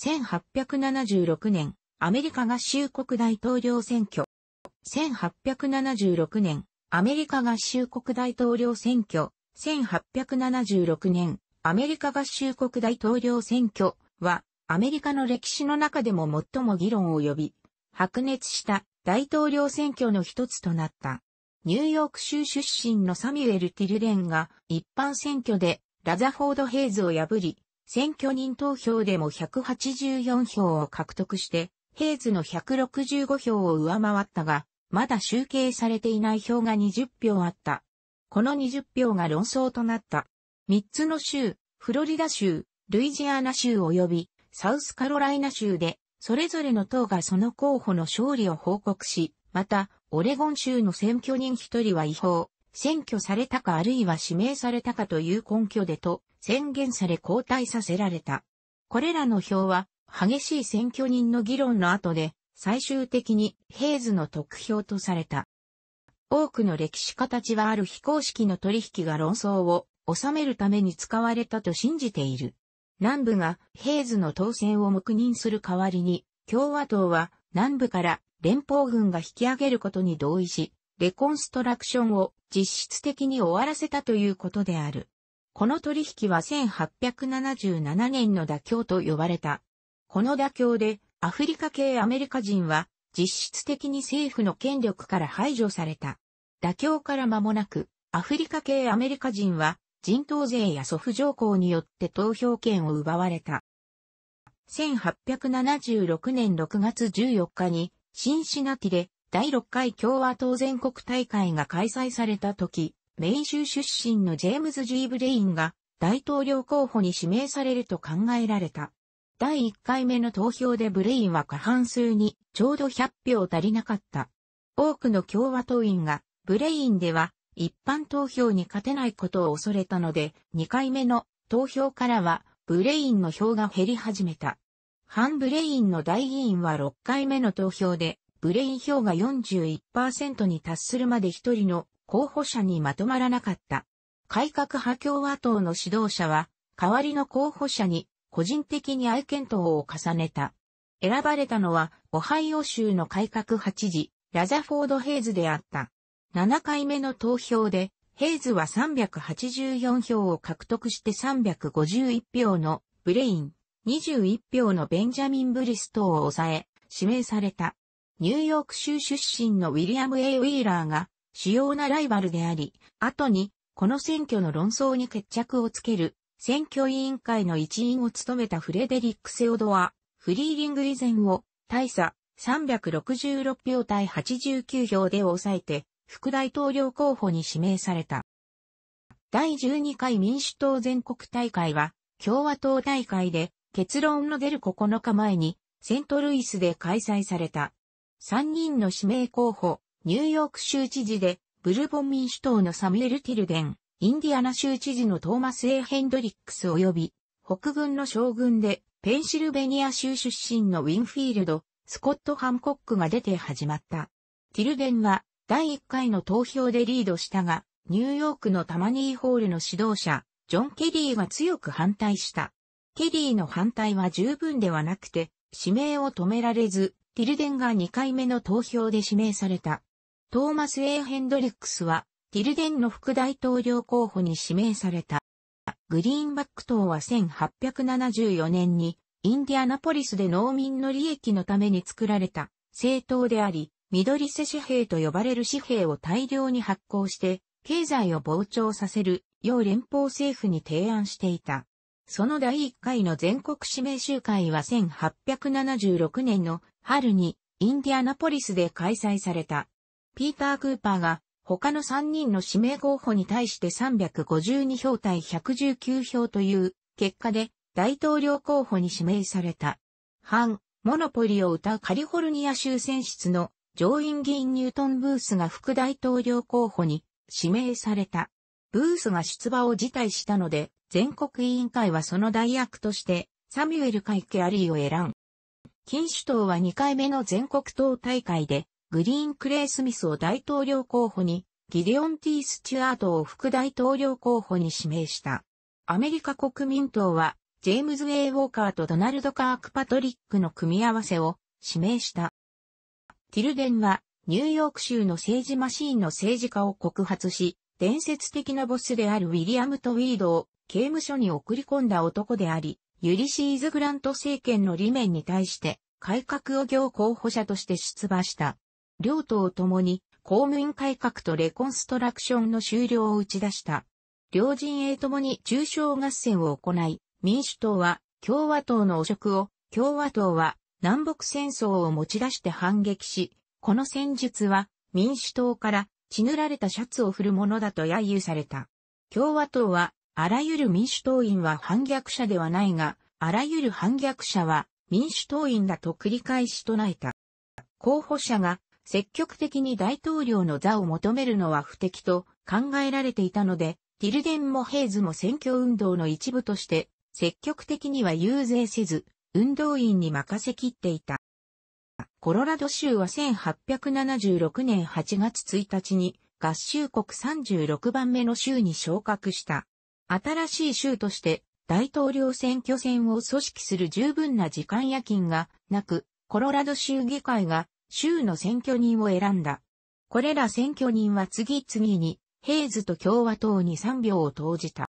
1876年、アメリカ合衆国大統領選挙。1876年、アメリカ合衆国大統領選挙。1876年、アメリカ合衆国大統領選挙は、アメリカの歴史の中でも最も議論を呼び、白熱した大統領選挙の一つとなった。ニューヨーク州出身のサミュエル・ティルレンが一般選挙でラザフォード・ヘイズを破り、選挙人投票でも184票を獲得して、ヘイズの165票を上回ったが、まだ集計されていない票が20票あった。この20票が論争となった。3つの州、フロリダ州、ルイジアナ州及びサウスカロライナ州で、それぞれの党がその候補の勝利を報告し、また、オレゴン州の選挙人1人は違法、選挙されたかあるいは指名されたかという根拠でと、宣言され交代させられた。これらの票は激しい選挙人の議論の後で最終的にヘイズの得票とされた。多くの歴史家たちはある非公式の取引が論争を収めるために使われたと信じている。南部がヘイズの当選を黙認する代わりに、共和党は南部から連邦軍が引き上げることに同意し、レコンストラクションを実質的に終わらせたということである。この取引は1877年の妥協と呼ばれた。この妥協でアフリカ系アメリカ人は実質的に政府の権力から排除された。妥協から間もなく、アフリカ系アメリカ人は人頭税や祖父条項によって投票権を奪われた。1876年6月14日にシンシナティで第6回共和党全国大会が開催された時、明州出身のジェームズ・ G・ ブレインが大統領候補に指名されると考えられた。第1回目の投票でブレインは過半数にちょうど100票足りなかった。多くの共和党員がブレインでは一般投票に勝てないことを恐れたので、2回目の投票からはブレインの票が減り始めた。反ブレインの大議員は6回目の投票で、ブレイン票が41%に達するまで一人の候補者にまとまらなかった。改革派共和党の指導者は、代わりの候補者に個人的に愛犬討を重ねた。選ばれたのは、オハイオ州の改革派知事、ラザフォード・ヘイズであった。7回目の投票で、ヘイズは384票を獲得して351票のブレイン、21票のベンジャミン・ブリストを抑え、指名された。ニューヨーク州出身のウィリアム・エイウィーラーが主要なライバルであり、後に、この選挙の論争に決着をつける、選挙委員会の一員を務めたフレデリック・セオドア、フリーリング以前を、大差366票対89票で抑えて、副大統領候補に指名された。第12回民主党全国大会は、共和党大会で、結論の出る9日前に、セントルイスで開催された。3人の指名候補、ニューヨーク州知事で、ブルボン民主党のサミュエル・ティルデン、インディアナ州知事のトーマス・エヘンドリックス及び、北軍の将軍で、ペンシルベニア州出身のウィンフィールド、スコット・ハンコックが出て始まった。ティルデンは、第1回の投票でリードしたが、ニューヨークのタマニーホールの指導者、ジョン・ケリーが強く反対した。ケリーの反対は十分ではなくて、指名を止められず、ティルデンが2回目の投票で指名された。トーマス・エイ・ヘンドリックスは、ティルデンの副大統領候補に指名された。グリーンバック党は1874年に、インディアナポリスで農民の利益のために作られた政党であり、緑瀬紙幣と呼ばれる紙幣を大量に発行して、経済を膨張させる、要連邦政府に提案していた。その第1回の全国指名集会は1876年の春にインディアナポリスで開催された。ピーター・クーパーが他の3人の指名候補に対して352票対119票という結果で大統領候補に指名された。反、モノポリを歌うカリフォルニア州選出の上院議員ニュートン・ブースが副大統領候補に指名された。ブースが出馬を辞退したので、全国委員会はその代役として、サミュエル・カイ・ケアリーを選ん。禁酒党は2回目の全国党大会で、グリーン・クレイ・スミスを大統領候補に、ギデオン・ティ・スチュアートを副大統領候補に指名した。アメリカ国民党は、ジェームズ・ウェイ・ウォーカーとドナルド・カーク・パトリックの組み合わせを指名した。ティルデンは、ニューヨーク州の政治マシーンの政治家を告発し、伝説的なボスであるウィリアム・トウィードを刑務所に送り込んだ男であり、ユリシーズ・グラント政権の理念に対して、改革を行候補者として出馬した。両党ともに公務員改革とレコンストラクションの終了を打ち出した。両陣営ともに中小合戦を行い、民主党は共和党の汚職を、共和党は南北戦争を持ち出して反撃し、この戦術は民主党から血塗られたシャツを振るものだと揶揄された。共和党は、あらゆる民主党員は反逆者ではないが、あらゆる反逆者は民主党員だと繰り返し唱えた。候補者が積極的に大統領の座を求めるのは不敵と考えられていたので、ティルデンもヘイズも選挙運動の一部として、積極的には遊説せず、運動員に任せきっていた。コロラド州は1876年8月1日に合衆国36番目の州に昇格した。新しい州として大統領選挙戦を組織する十分な時間夜勤がなく、コロラド州議会が州の選挙人を選んだ。これら選挙人は次々にヘイズと共和党に3票を投じた。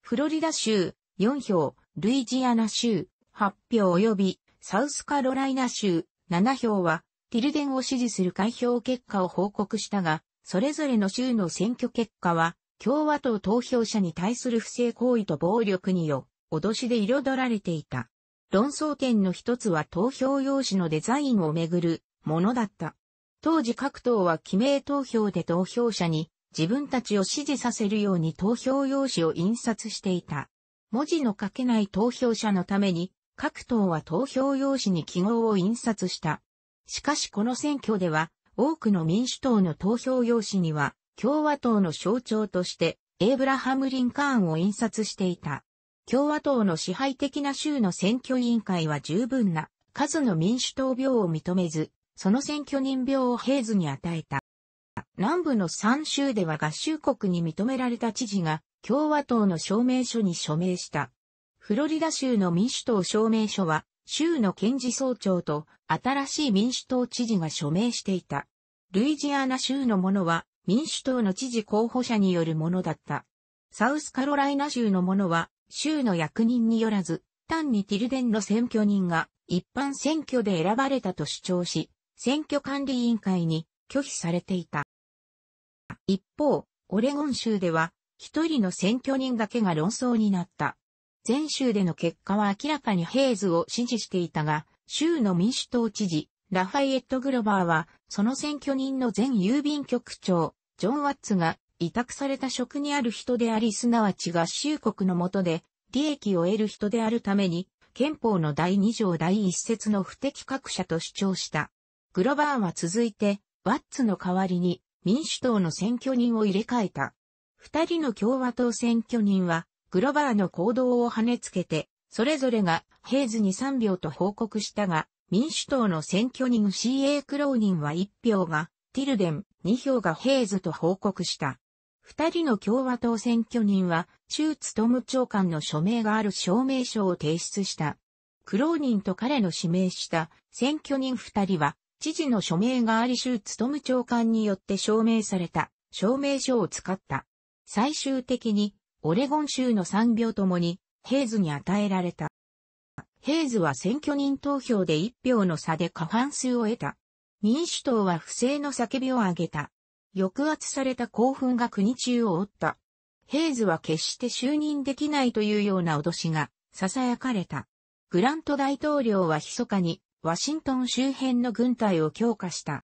フロリダ州4票、ルイジアナ州8票及びサウスカロライナ州7票はティルデンを支持する開票結果を報告したが、それぞれの州の選挙結果は共和党投票者に対する不正行為と暴力によ、脅しで彩られていた。論争点の一つは投票用紙のデザインをめぐるものだった。当時各党は記名投票で投票者に自分たちを支持させるように投票用紙を印刷していた。文字の書けない投票者のために各党は投票用紙に記号を印刷した。しかしこの選挙では多くの民主党の投票用紙には共和党の象徴としてエイブラハム・リンカーンを印刷していた。共和党の支配的な州の選挙委員会は十分な数の民主党票を認めず、その選挙人票をヘイズに与えた。南部の3州では合衆国に認められた知事が共和党の証明書に署名した。フロリダ州の民主党証明書は州の検事総長と新しい民主党知事が署名していた。ルイジアナ州のものは民主党の知事候補者によるものだった。サウスカロライナ州のものは州の役人によらず、単にティルデンの選挙人が一般選挙で選ばれたと主張し、選挙管理委員会に拒否されていた。一方、オレゴン州では、一人の選挙人だけが論争になった。全州での結果は明らかにヘイズを支持していたが、州の民主党知事、ラファイエット・グロバーは、その選挙人の前郵便局長、ジョン・ワッツが委託された職にある人でありすなわち合衆国のもとで利益を得る人であるために、憲法の第二条第一節の不適格者と主張した。グロバーは続いて、ワッツの代わりに民主党の選挙人を入れ替えた。二人の共和党選挙人は、グロバーの行動を跳ねつけて、それぞれがヘイズに3票と報告したが、民主党の選挙人 CA クローニンは1票が、ティルデン2票がヘイズと報告した。二人の共和党選挙人は、州務長官の署名がある証明書を提出した。クローニンと彼の指名した選挙人二人は、知事の署名があり州務長官によって証明された証明書を使った。最終的に、オレゴン州の産業ともに、ヘイズに与えられた。ヘイズは選挙人投票で一票の差で過半数を得た。民主党は不正の叫びを上げた。抑圧された興奮が国中を追った。ヘイズは決して就任できないというような脅しが囁かれた。グラント大統領は密かにワシントン周辺の軍隊を強化した。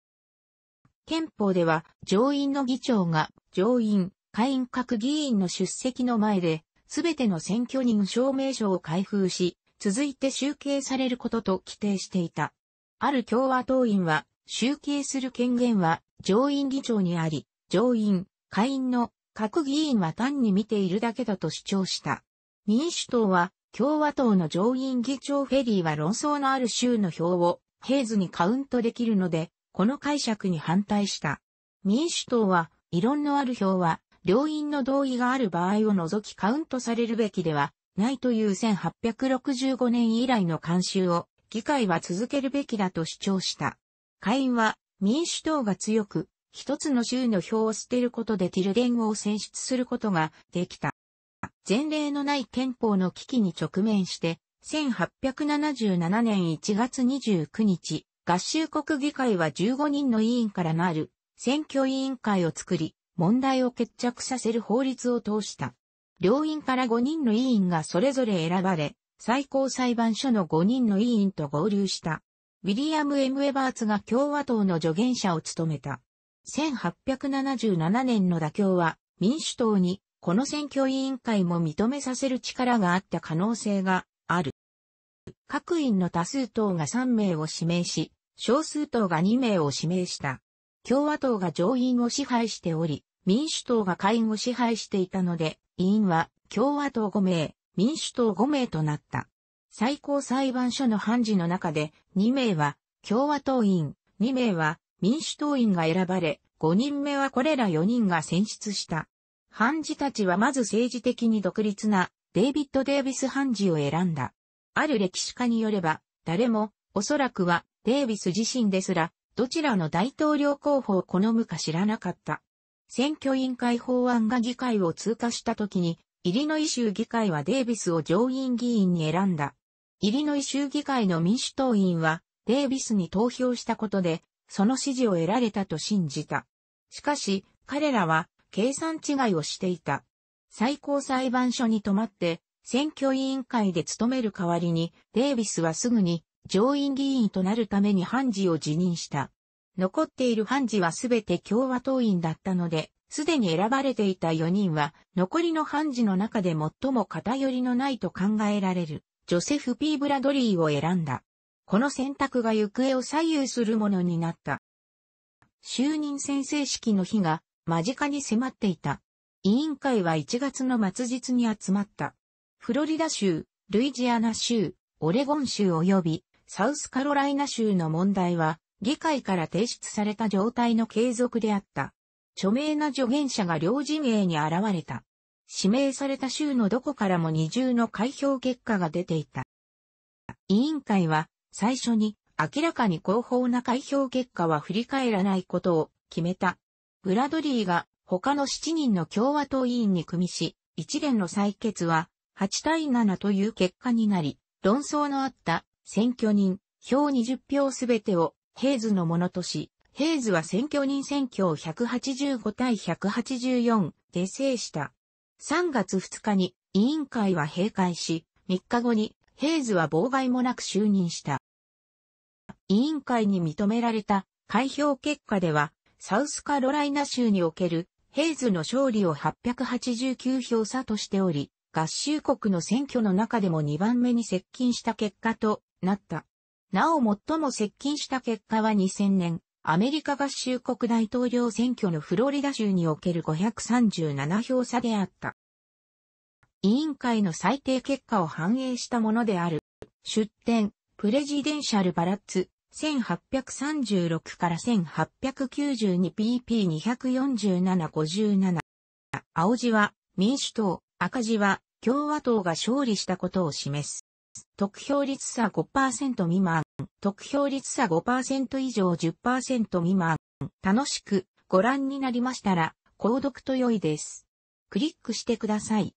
憲法では上院の議長が上院、下院各議員の出席の前で、すべての選挙人証明書を開封し、続いて集計されることと規定していた。ある共和党員は、集計する権限は上院議長にあり、上院、下院の各議員は単に見ているだけだと主張した。民主党は共和党の上院議長フェリーは論争のある州の票をヘイズにカウントできるので、この解釈に反対した。民主党は、異論のある票は、両院の同意がある場合を除きカウントされるべきではないという1865年以来の慣習を、議会は続けるべきだと主張した。下院は、民主党が強く、一つの州の票を捨てることでティルデンを選出することができた。前例のない憲法の危機に直面して、1877年1月29日、合衆国議会は15人の委員からなる選挙委員会を作り、問題を決着させる法律を通した。両院から5人の委員がそれぞれ選ばれ、最高裁判所の5人の委員と合流した。ウィリアム・エム・エバーツが共和党の助言者を務めた。1877年の妥協は民主党にこの選挙委員会も認めさせる力があった可能性がある。各院の多数党が3名を指名し、少数党が2名を指名した。共和党が上院を支配しており、民主党が下院を支配していたので、委員は共和党5名、民主党5名となった。最高裁判所の判事の中で、2名は共和党員、2名は民主党員が選ばれ、5人目はこれら4人が選出した。判事たちはまず政治的に独立なデイビッド・デイビス判事を選んだ。ある歴史家によれば、誰も、おそらくはデイビス自身ですら、どちらの大統領候補を好むか知らなかった。選挙委員会法案が議会を通過した時に、イリノイ州議会はデイビスを上院議員に選んだ。イリノイ州議会の民主党員は、デイビスに投票したことで、その支持を得られたと信じた。しかし、彼らは、計算違いをしていた。最高裁判所に泊まって、選挙委員会で務める代わりに、デイビスはすぐに、上院議員となるために判事を辞任した。残っている判事はすべて共和党員だったので、すでに選ばれていた4人は、残りの判事の中で最も偏りのないと考えられる。ジョセフ・ P・ ブラドリーを選んだ。この選択が行方を左右するものになった。就任宣誓式の日が間近に迫っていた。委員会は1月の末日に集まった。フロリダ州、ルイジアナ州、オレゴン州及びサウスカロライナ州の問題は議会から提出された状態の継続であった。著名な助言者が両陣営に現れた。指名された州のどこからも二重の開票結果が出ていた。委員会は最初に明らかに広報な開票結果は振り返らないことを決めた。ブラドリーが他の7人の共和党委員に組みし、一連の採決は8対7という結果になり、論争のあった選挙人、票20票すべてをヘイズのものとし、ヘイズは選挙人選挙を185対184で制した。3月2日に委員会は閉会し、3日後にヘイズは妨害もなく就任した。委員会に認められた開票結果では、サウスカロライナ州におけるヘイズの勝利を889票差としており、合衆国の選挙の中でも2番目に接近した結果となった。なお最も接近した結果は2000年、アメリカ合衆国大統領選挙のフロリダ州における537票差であった。委員会の最低結果を反映したものである。出典、プレジデンシャルバラッツ、1836から 1892pp247-57。青字は民主党、赤字は共和党が勝利したことを示す。得票率差5%未満。得票率差5%以上10%未満。楽しくご覧になりましたら、購読と良いです。クリックしてください。